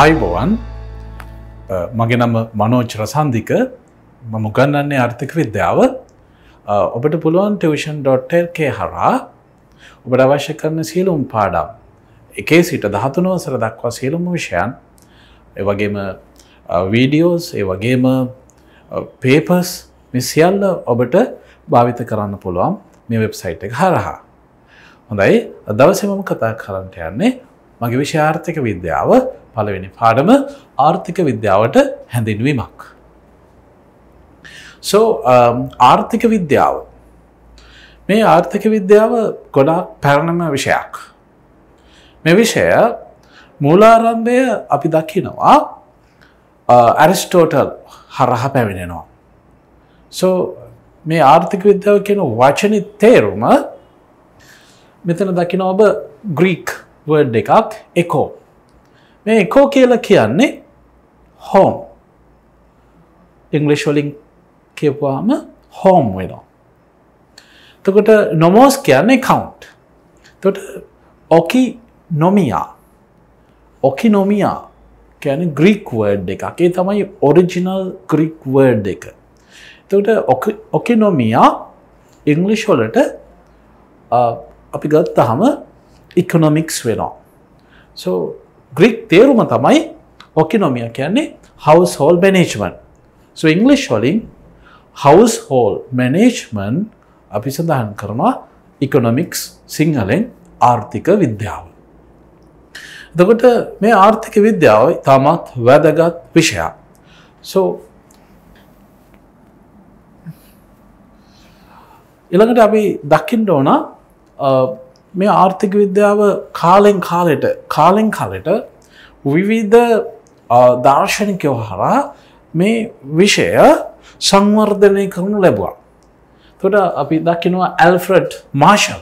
ආයිබෝවන් මගේ නම මනෝච රසන්දික මම ගන්නන්නේ අර්ථක විද්‍යාව ඔබට පුළුවන් ටවෂන් ඩොට්ටල්කේ හරා ඔබට අවශ්‍ය කරන සියලුම් පාඩම් එකේ සිට දහතුනවසර දක්වා සියලුම විෂයන් වගේම වීඩියෝස් ඒ වගේම පේපස් මෙසිියල්ල ඔබට භාවිත කරන්න පුළුවන් මේ වෙබ්සයිට් එක හරහා. හොඳයි දවසමම කතා කරන්නට යන්නේ මගේ විශ ආර්ථික විද්‍යාව පළවෙනි පාඩම ආර්ථික විද්‍යාවට හැඳින්වීමක්. සෝ um, ආර්ථික විද්‍යාව මේ ආර්ථික විද්‍යාව ගොඩාක් පැරණම විෂයක්. මෙ විෂය මූලාරම්භය අපි දකිනවා uh, ඇරිස්ටෝටල් හරහ පැමිණෙනවා. සෝ මේ ආර්ථික විද්‍යාව කියන වචනි තේරුම මෙතන දකින ඔබ ග්‍රීක් වඩ් එකක් එකෝ. මේ එකෝ කියල කියන්නේ හෝම් ඉංගලිශ්වලින් කියපවාම හෝම් වෙනවා. තකොට නොමෝස් කියන්නේ කවන්්. තොට ඔකි නොමියා ඔකි නොමියා කියන ග්‍රීක් වර්ඩ් එකක් ඒ තමයි ඔරිජිනල් ග්‍රීක් වර්ඩ් එක. තකට ඔකි නොමියා ඉංගලිෂ් වලට uh, අපි ගත්තහම ඉකොනොමික්ස් වෙනවා. සෝ ග්‍රික් තේරුම තමයි ඔකිනොමිය කියන්නේ හවස් හෝල් මැනේජ්මන් ස ඉංගලිෂ් හොලින් හවස් හෝල් මැනේජ්මන් අපි සඳහන් කරනවා ඉකොනොමික්ස් සිංහලෙන් ආර්ථික විද්‍යාව. දකොට මේ ආර්ථික විද්‍යාව තාමත් වැදගත් විෂයා. සෝ එළඟට අපි දකිින්ට ඕනා මේ ආර්ථික විද්‍යාව කාලෙන් කාලෙට කාලෙන් කාලෙට විවිධ දර්ශනිකව හරා මේ විෂය සංවර්ධනය කරනු ලැබවා. තොට අපි දකිනවා ඇල්ෆ්‍රට් මාශල්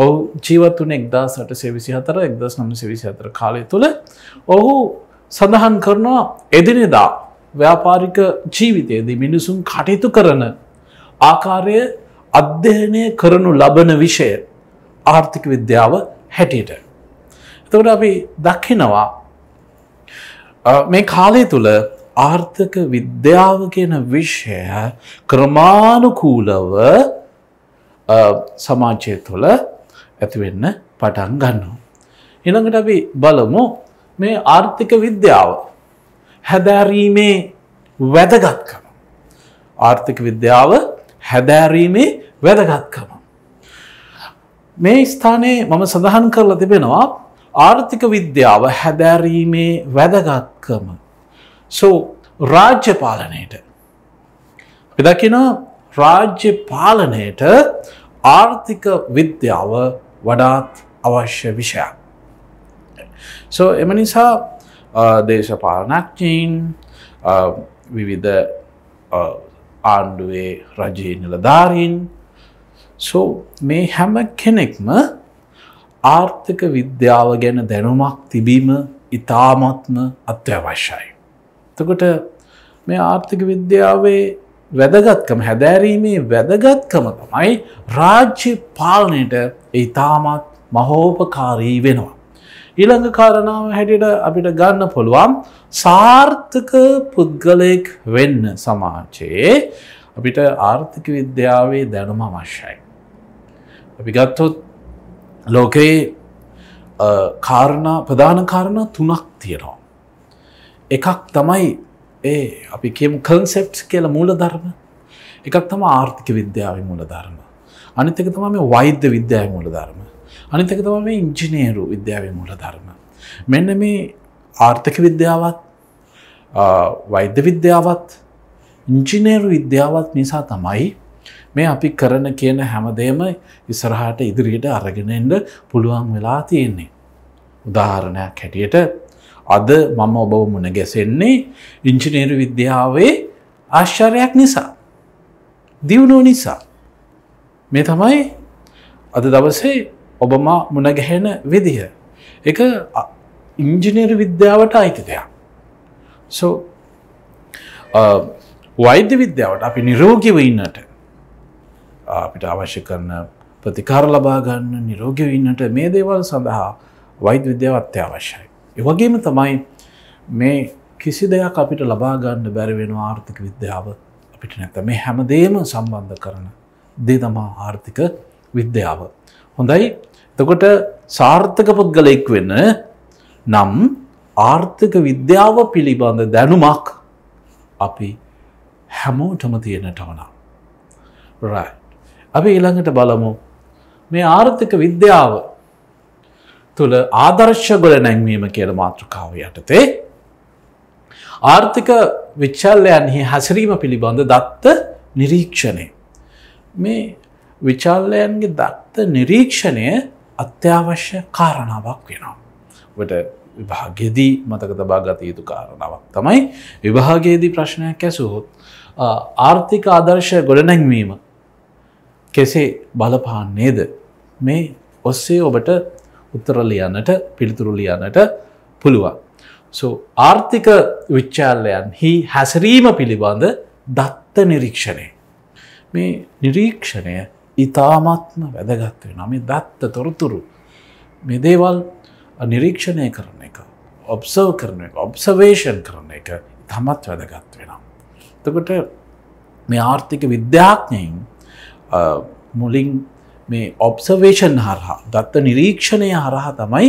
ඔහු ජීවත්තුන එක්දාසට සෙවිසි හතර එක්දස් නම සෙවිසි අතර කාලය තුළ ඔහු සඳහන් කරනවා එදිනෙදා ව්‍යාපාරික ජීවිතයේදී මිනිසුන් කටයුතු කරන ආකාරය අධ්‍යයනය කරනු ලබන විෂය ආර්ථික විද්‍යාව හැටියට. එතකොට අපි දක්කිනවා මේ කාලය තුළ ආර්ථික විද්‍යාව කියන විශ්ය ක්‍රමානුකූලව සමාජය තුළ ඇතිවෙන්න පටන් ගන්නවා. ඉළඟට අපි බලමු මේ ආර්ථික විද්‍යාව හැදෑරීමේ වැදගත්කම. ආර්ථික විද්‍යාව හැදෑරීමේ වැදගත්කම. මේ ස්ථානයේ මම සඳහන් කරලා තිබෙනවා ආර්ථික විද්‍යාව හැදෑරීමේ වැදගත්කම. සෝ රාජ්‍ය පාලනයට. පිදකින රාජ්‍ය පාලනයට ආර්ථික විද්‍යාව වඩාත් අවශ්‍ය විෂයක්. සෝ එම නිසා දේශපාලනක්චීන් විවිධ ආණ්ඩුවේ රජයේ නිලධාරීන් සෝ මේ හැම කෙනෙක්ම ආර්ථික විද්‍යාව ගැන දැනුමක් තිබීම ඉතාමත්ම අත්‍යවශ්‍යයි. තකොට මේ ආර්ථික විද්‍යාවේ වැදගත්කම හැදෑරීමේ වැදගත්කම තමයි රාජ්‍ය පාලනයට ඉතාමත් මහෝපකාරී වෙනවා. ඊළඟ කාරණාව හැටියට අපිට ගන්න පුළුවන් සාර්ථක පුද්ගලයෙක් වෙන්න සමාජයේ අපිට ආර්ථික විද්‍යාවේ දැනුම අවශ්‍යයි. අපි ගත්තොත් ලෝකයේ කාරණා ප්‍රධාන කාරණ තුනක් තියෙනවා. එකක් තමයි ඒ අපි කියමු කන්සෙප්ට් කියල මූල ධර්ම එකක් තම ආර්ථික විද්‍යාව මූල ධර්ම අනිතක තම මේ වෛද්‍ය විද්‍යාව මූල ධර්ම අනිතක තම මේ ඉංජිනේරු විද්‍යාව මූල ධර්ම මෙන්න මේ ආර්ථික විද්‍යාවත් වෛද්‍ය විද්‍යාවත් ඉංජිනේරු විද්‍යාවත් නිසා තමයි මේ අපි කරන කියන හැමදේම ඉස්සරහට ඉදිරියට අරගෙනෙන්ට පුළුවන් වෙලා තියෙන්නේ. උදාහරණයක් හැටියට අද මම ඔබව මුණ ගැසෙන්නේ ඉංජිනේරු විද්‍යාවේ ආශ්චර්යක් නිසා. දියුණුව නිසා. මේ තමයි අද දවසේ ඔබම මුණගැහෙන විදිහ. එක ඉංජිනේරු විද්‍යාවට අයිති දෙයක්. සෝ වෛද්‍ය විද්‍යාවට අපි නිරෝගිව ඉන්නට අපිට අවශ්‍ය කරන ප්‍රතිකාර ලබා ගන්න නිරෝගී ඉන්නට මේ දේවල් සඳහා වෛද්‍ය විද්‍යාව අත්‍යවශ්‍යයි. ඒ වගේම තමයි මේ කිසි දෙයක් අපිට ලබා ගන්න බැරි වෙන ආර්ථික විද්‍යාව අපිට නැත. මේ හැමදේම සම්බන්ධ කරන දේ තමයි ආර්ථික විද්‍යාව. හොඳයි. එතකොට සාර්ථක පුද්ගලයෙක් වෙන්න නම් ආර්ථික විද්‍යාව පිළිබඳ දැනුමක් අපි හැමෝටම තියෙනට ඕන. right අපි ඊළඟට බලමු මේ ආර්ථික විද්‍යාව තුළ ආදර්ශ ගොඩ නැංවීම කියල මාතෘකාව යටතේ ආර්ථික විච්චල්ලයන්හි හැසිරීම පිළිබඳ දත්ත නිරීක්ෂණය. මේ විචාල්ලයන්ගේ දත්ත නිරීක්ෂණය අත්‍යවශ්‍ය කාරණාවක් වෙනවා. ට විභාගෙදී මතක තබා ගත යුතු කාරණාවක් තමයි විභාගයේදී ප්‍රශ්නයක් ඇසුහොත් ආර්ථික ආදර්ශය ගොඩනැංවීම කෙසේ බලපාන්නේද මේ ඔස්සේ ඔබට උත්තරලියන්නට පිළිතුරුලියන්නට පුළුවන්. සෝ ආර්ථික විච්චාල්ලයන් හි හැසරීම පිළිබඳ දත්ත නිරීක්ෂණය. මේ නිරීක්ෂණය ඉතාමත්ම වැදගත්වේ නම දත්ත තොරතුරු මේ දේවල් නිරීක්ෂණය කරන එක ඔබ්සව් කරන එක ඔබ්සවේෂන් කරන එක තමත් වැදගත් වෙනම්. තකට මේ ආර්ථික විද්‍යාඥයින් මුලින් මේ ඔබ්සවේෂන් හරහා දත්ත නිරීක්ෂණය හරහා තමයි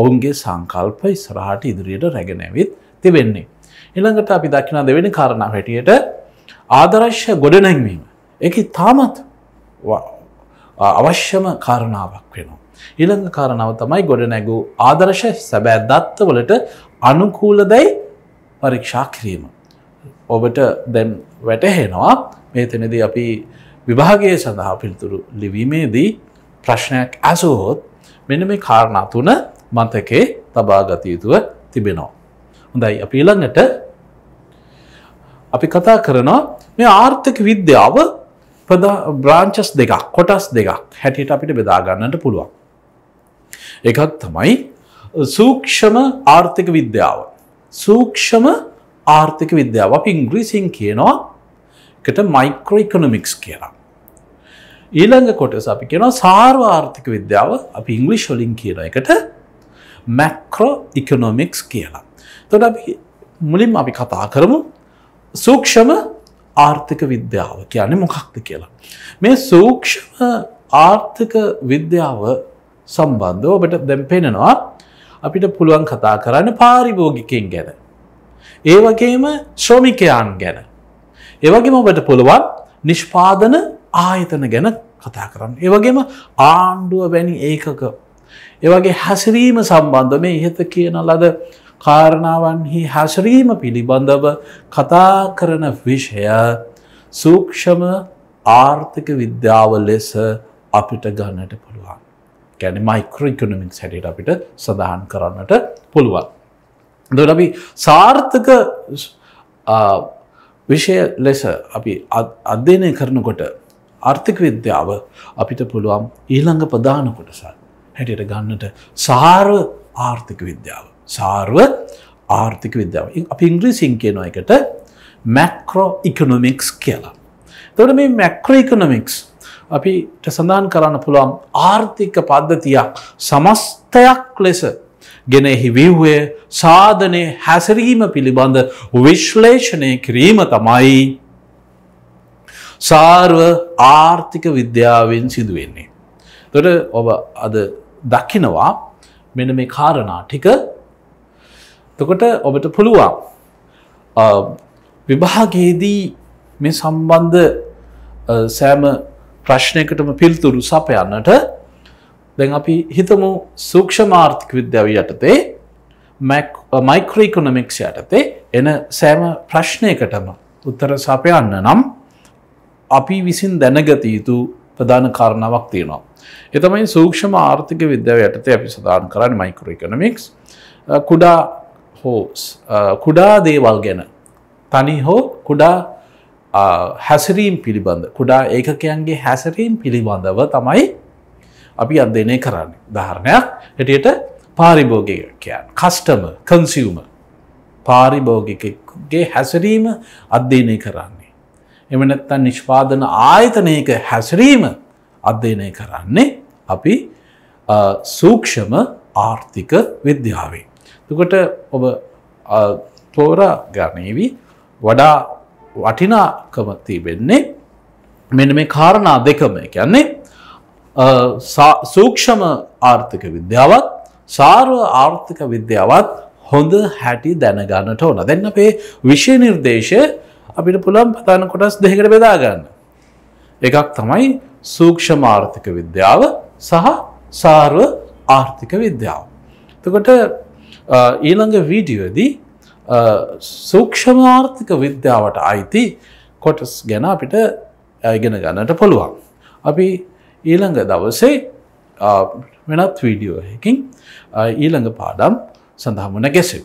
ඔවුන්ගේ සංකල්ප ඉස්රහට ඉදිරියට රැගෙනැවිත් තිබෙන්නේ. එළඟට අපි දක්කිනා දෙවෙන කාරණ හැටියට ආදරශ්‍ය ගොඩනැංවීම. එක තාමත් අවශ්‍යම කාරණාවක් වෙනවා. ඉළඟ කාරණාව තමයි ගොඩනැගූ ආදර්ශ සැබෑ දත්තවලට අනුකූල දැයි පරීක්ෂා කිරීම. ඔබට දැන් වැටහෙනවා මේතනද අපි විභාගය සඳහා පිළිතුරු ලිවීමේදී ප්‍රශ්නයක් ඇසුහොත් මෙන මේ කාරණා තුන මතකේ තබාගතයුතුව තිබෙනවා. හොඳයි අපි ඊළඟට අපි කතා කරනවා මේ ආර්ථික විද්‍යාව බ්‍රාංචස් දෙකක් කොටස් දෙකක් හැටියට අපිට බෙදාගන්නට පුළුවන්. එකක් තමයි සූක්ෂම ආර්ථික විද්‍යාව. සූක්ෂම ආර්ථික විද්‍යාව අපි ඉංග්‍රීසින් කියනවා එකට මයික්‍රෝ ඉකොනොමික්ස් කියලා. ඊළඟ කොටස අපි කියනවා සාර්වාර්ථික විද්‍යාව අපි ඉංගලිෂ් වලින් කියන එකට මැක්‍රෝ ඉකොනොමික්ස් කියලා. එතකොට අපි මුලින්ම අපි කතා කරමු සූක්ෂම ආර්ථික විද්‍යාව කියන්නේ මොකක්ද කියලා. මේ සූක්ෂම ආර්ථික විද්‍යාව සම්බන්ධව ඔබට දැන් පෙනෙනවා අපිට පුළුවන් කතා කරන්න පාරිභෝගිකයන් ගැන. ඒ වගේම ශ්‍රමිකයන් ගැන. ඒවගේම ඔබට පුළුවන් නිෂ්පාදන ආයතන ගැන කතා කරන්න. ඒවගේම ආණ්ඩුව වැනි ඒකක. ඒවගේ හැසිරීම සම්බන්ධ මේ ඉහත කියන ලද කාරණාවන්හි හැසිරීම පිළිබඳව කතා කරන විෂය සූක්ෂම ආර්ථික විද්‍යාව ලෙස අපිට ගන්නට පුළුවන්. ගැන මයික්‍රෝයිකනමික් හැටියට අපිට සඳහන් කරන්නට පුළුවන්. දොලබි සාර්ථක විෂය ලෙස අපි අධ්‍යයනය කරනකොට ආර්ථික විද්‍යාව අපිට පුළුවන් ඊළඟ ප්‍රධාන කොටසක් හැටියට ගන්නට සාර්ව ආර්ථික විද්‍යාව. සාර්ව ආර්ථික විද්‍යාව. අපි ඉංග්‍රීසින් කියනවා එකට මැක්‍රෝ ඉකොනොමික්ස් කියලා. එතකොට මේ මැක්‍රෝ ඉකොනොමික්ස් අපිට සඳහන් කරන්න පුළුවන් ආර්ථික පද්ධතියක් සමස්තයක් ලෙස ගෙන එහි විව්වය සාධනය හැසිරීම පිළිබඳ විශ්ලේෂණය කිරීම තමයි සාර්ව ආර්ථික විද්‍යාවෙන් සිදුවෙන්නේ. තොට ඔබ අද දකිනවා මෙන මේ කාරණා ටික තකොට ඔබට පුළුවන් විභාගයේදී මේ සම්බන්ධ සෑම ප්‍රශ්නයකටම පිල්තුරු සපයන්නට දැන් අපි හිතමු සූක්ෂමාර්ථික විද්‍යාව යටතේ මයික්‍රෝ ඉකොනොමික්ස් යටතේ එන සෑම ප්‍රශ්නයකටම උත්තර සපයන්න නම් අපි විසින් දැනගත යුතු ප්‍රධාන කාරණාවක් තියෙනවා. ඒ තමයි සූක්ෂම ආර්ථික විද්‍යාව යටතේ අපි සඳහන් කරන්නේ මයික්‍රෝ ඉකොනොමික්ස් කුඩා හෝ කුඩා දේවල් ගැන තනි හෝ කුඩා හැසිරීම් පිළිබඳ කුඩා ඒකකයන්ගේ හැසිරීම් පිළිබඳව තමයි අපි අධ්‍යනය කරන්න ධාරණයක් හැටියට පාරිභෝගකයන් කස්ටම කන්සිවම පාරිභෝගිකගේ හැසරීම අධ්‍යනය කරන්නේ. එමනැත්තන් නිෂ්පාදන ආයතනයක හැසරීම අධ්‍යනය කරන්නේ අපි සූක්ෂම ආර්ථික විද්‍යාවේ. තුකොට ඔබ තෝරා ගනීවි වඩා වටිනාකම තිබෙන්නේ මෙන මේ කාරණා දෙකම කියන්නේ සූක්ෂම ආර්ථික විද්‍යාවත් සාර්ව ආර්ථික විද්‍යාවත් හොඳ හැටි දැනගන්නට ඕන දෙන්න අපේ විෂය නිර්දේශය අපිට පුළම් පතාන කොටස් දෙකට බෙදාගන්න. එකක් තමයි සූක්ෂම ආර්ථික විද්‍යාව සහ සාර්ව ආර්ථික විද්‍යාව. තකොට ඊළඟ වීඩියෝදී සූක්ෂම ආර්ථික විද්‍යාවට අයිති කොටස් ගැන අපිට ඇගෙන ගන්නට පුළුවන්. අපි ඊළඟ දවසේ වෙනත් වීඩියෝ හකින් ඊළඟ පාඩම් සඳහාමන ගැසෙව්.